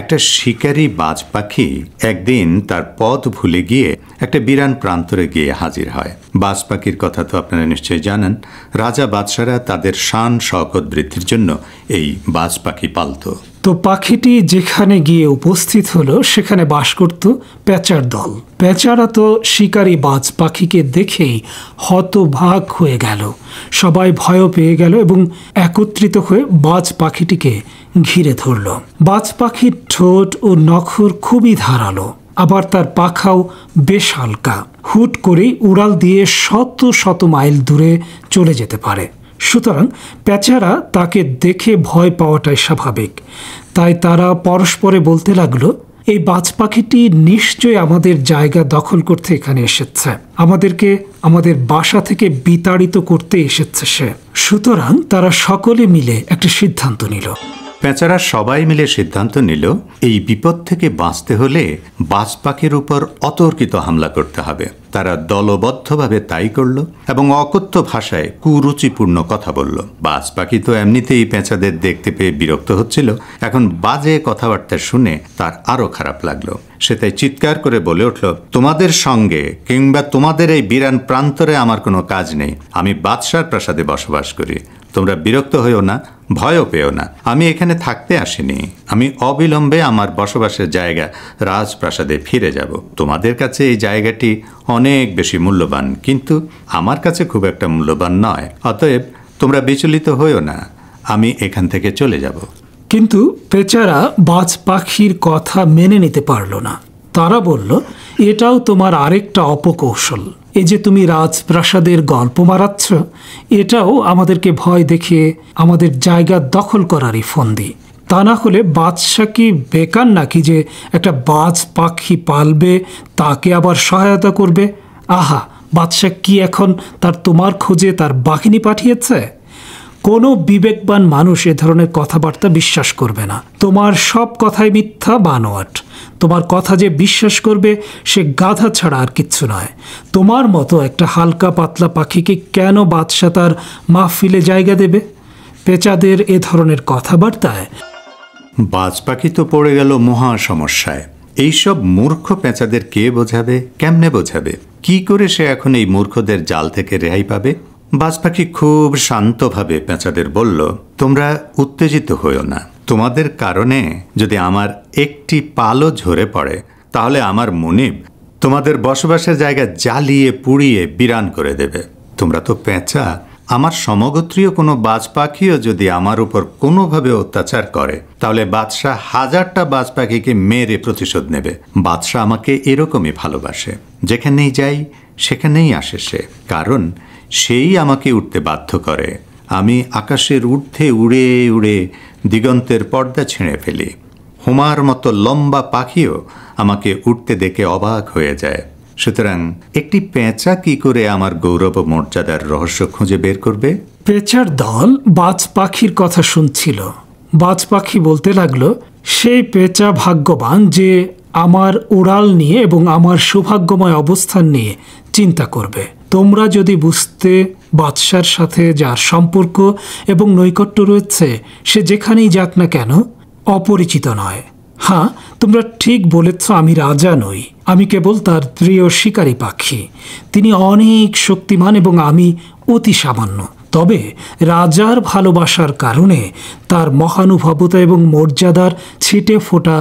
একটা শিকারী বাজ পাখি একদিন তার পথ ভুলে গিয়ে একটা বিরান প্রান্তরে গিয়ে হাজির হয় বাজ পাখির কথা তো আপনারা নিশ্চয়ই জানেন রাজা বাদশারা তাদের শান শকত বৃদ্ধির জন্য এই বাজ পাখি পালত তো পাখিটি যেখানে গিয়ে উপস্থিত হলো সেখানে বাস করত প্যাঁচার দল প্যাঁচারা তো শিকারী বাজ পাখিকে দেখেই হতভাগ হয়ে গেল সবাই ভয়ও পেয়ে গেল এবং একত্রিত হয়ে বাজ পাখিটিকে ঘিরে ধরল বাজ পাখির ঠোঁট ও নখর খুবই ধারালো আবার তার পাখাও বেশ হালকা হুট করেই উড়াল দিয়ে শত শত মাইল দূরে চলে যেতে পারে সুতরাং প্যাচারা তাকে দেখে ভয় পাওয়াটাই স্বাভাবিক তাই তারা পরস্পরে বলতে লাগলো এই বাজ পাখিটি নিশ্চয়ই আমাদের জায়গা দখল করতে এখানে এসেছে আমাদেরকে আমাদের বাসা থেকে বিতাড়িত করতে এসেছে সে সুতরাং তারা সকলে মিলে একটা সিদ্ধান্ত নিল পেঁচারা সবাই মিলে সিদ্ধান্ত নিল এই বিপদ থেকে বাঁচতে হলে বাজ পাখির উপর অতর্কিত হামলা করতে হবে তারা দলবদ্ধভাবে তাই করল এবং অকথ্য ভাষায় কুরুচিপূর্ণ কথা বলল বাজ পাখি তো এমনিতেই পেঁচাদের দেখতে পেয়ে বিরক্ত হচ্ছিল এখন বাজে কথাবার্তা শুনে তার আরও খারাপ লাগলো সে তাই চিৎকার করে বলে উঠল তোমাদের সঙ্গে কিংবা তোমাদের এই বিরান প্রান্তরে আমার কোনো কাজ নেই আমি বাদশার প্রাসাদে বসবাস করি তোমরা বিরক্ত হইও না ভয়ও পেও না আমি এখানে থাকতে আসিনি আমি অবিলম্বে আমার বসবাসের জায়গা রাজপ্রাসাদে ফিরে যাব তোমাদের কাছে এই জায়গাটি অনেক বেশি মূল্যবান কিন্তু আমার কাছে খুব একটা মূল্যবান নয় অতএব তোমরা বিচলিত হইও না আমি এখান থেকে চলে যাব কিন্তু পেচারা বাজ পাখির কথা মেনে নিতে পারল না তারা বলল এটাও তোমার আরেকটা অপকৌশল এ যে তুমি রাজপ্রাসাদের গল্প মারাচ্ছ এটাও আমাদেরকে ভয় দেখিয়ে আমাদের জায়গা দখল করারই ফন্দি তা না হলে বাদশা কি বেকার নাকি যে একটা বাজ পাখি পালবে তাকে আবার সহায়তা করবে আহা বাদশাহ কি এখন তার তোমার খোঁজে তার বাহিনী পাঠিয়েছে কোনো বিবেকবান মানুষ এ ধরনের কথাবার্তা বিশ্বাস করবে না তোমার সব কথাই মিথ্যা বানোয়াট তোমার কথা যে বিশ্বাস করবে সে গাধা ছাড়া আর কিচ্ছু নয় তোমার মতো একটা হালকা পাতলা পাখিকে কেন বাদশা তার মাহফিলে জায়গা দেবে পেঁচাদের এ ধরনের কথাবার্তায় বাজ পাখি তো পড়ে গেল মহা সমস্যায় এইসব মূর্খ পেঁচাদের কে বোঝাবে কেমনে বোঝাবে কি করে সে এখন এই মূর্খদের জাল থেকে রেহাই পাবে বাজ পাখি খুব শান্তভাবে পেঁচাদের বলল তোমরা উত্তেজিত হইও না তোমাদের কারণে যদি আমার একটি পালও ঝরে পড়ে তাহলে আমার মুনিব তোমাদের বসবাসের জায়গা জ্বালিয়ে পুড়িয়ে বিরান করে দেবে তোমরা তো পেঁচা আমার সমগোত্রীয় কোনো বাজ পাখিও যদি আমার উপর কোনোভাবে অত্যাচার করে তাহলে বাদশাহ হাজারটা বাজ পাখিকে মেরে প্রতিশোধ নেবে বাদশাহ আমাকে এরকমই ভালোবাসে যেখানেই যাই সেখানেই আসে সে কারণ সেই আমাকে উঠতে বাধ্য করে আমি আকাশের ঊর্ধ্বে উড়ে উড়ে দিগন্তের পর্দা ছিঁড়ে ফেলি হোমার মতো লম্বা পাখিও আমাকে উঠতে দেখে অবাক হয়ে যায় সুতরাং একটি পেঁচা কি করে আমার গৌরব মর্যাদার রহস্য খুঁজে বের করবে পেঁচার দল বাজ পাখির কথা শুনছিল বাজ পাখি বলতে লাগলো সেই পেঁচা ভাগ্যবান যে আমার উড়াল নিয়ে এবং আমার সৌভাগ্যময় অবস্থান নিয়ে চিন্তা করবে তোমরা যদি বুঝতে বাদশার সাথে যার সম্পর্ক এবং নৈকট্য রয়েছে সে যেখানেই যাক না কেন অপরিচিত নয় হ্যাঁ তোমরা ঠিক বলেছ আমি রাজা নই আমি কেবল তার প্রিয় শিকারী পাখি তিনি অনেক শক্তিমান এবং আমি অতি সামান্য তবে রাজার ভালোবাসার কারণে তার মহানুভবতা এবং মর্যাদার ছিটে ফোটা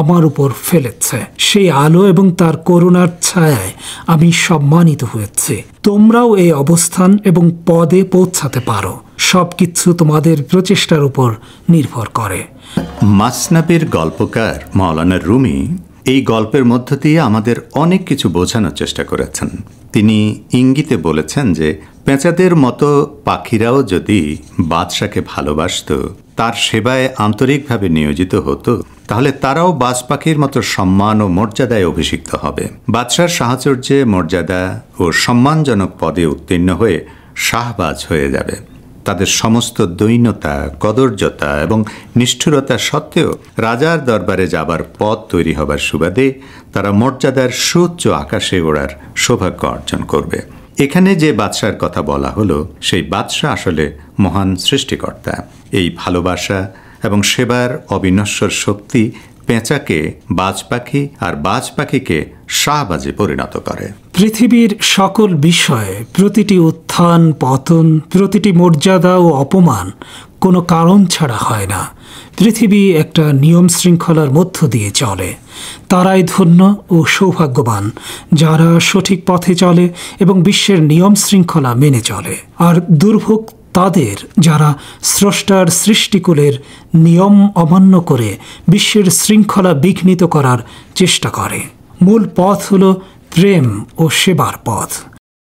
আমার উপর ফেলেছে সেই আলো এবং তার করুণার ছায়ায় আমি সম্মানিত হয়েছি তোমরাও এই অবস্থান এবং পদে পৌঁছাতে পারো সবকিছু তোমাদের প্রচেষ্টার উপর নির্ভর করে মাসনাবের গল্পকার মাওলানা রুমি এই গল্পের মধ্য দিয়ে আমাদের অনেক কিছু বোঝানোর চেষ্টা করেছেন তিনি ইঙ্গিতে বলেছেন যে পেঁচাদের মতো পাখিরাও যদি বাদশাকে ভালোবাসত তার সেবায় আন্তরিকভাবে নিয়োজিত হতো তাহলে তারাও বাজ পাখির মতো সম্মান ও মর্যাদায় অভিষিক্ত হবে বাদশার সাহচর্যে মর্যাদা ও সম্মানজনক পদে উত্তীর্ণ হয়ে শাহবাজ হয়ে যাবে তাদের সমস্ত দৈন্যতা কদর্যতা এবং নিষ্ঠুরতা সত্ত্বেও রাজার দরবারে যাবার পথ তৈরি হবার সুবাদে তারা মর্যাদার সুউচ্চ আকাশে ওড়ার সৌভাগ্য অর্জন করবে এখানে যে বাদশার কথা বলা হলো সেই বাদশাহ আসলে মহান সৃষ্টিকর্তা এই ভালোবাসা এবং সেবার অবিনশ্বর শক্তি পেঁচাকে বাজ পাখি আর বাজ পাখিকে সাবাজে পরিণত করে পৃথিবীর সকল বিষয়ে প্রতিটি উত্থান পতন প্রতিটি মর্যাদা ও অপমান কোনো কারণ ছাড়া হয় না পৃথিবী একটা নিয়ম শৃঙ্খলার মধ্য দিয়ে চলে তারাই ধন্য ও সৌভাগ্যবান যারা সঠিক পথে চলে এবং বিশ্বের নিয়ম শৃঙ্খলা মেনে চলে আর দুর্ভোগ তাদের যারা স্রষ্টার সৃষ্টিকুলের নিয়ম অমান্য করে বিশ্বের শৃঙ্খলা বিঘ্নিত করার চেষ্টা করে মূল পথ হল প্রেম ও সেবার পথ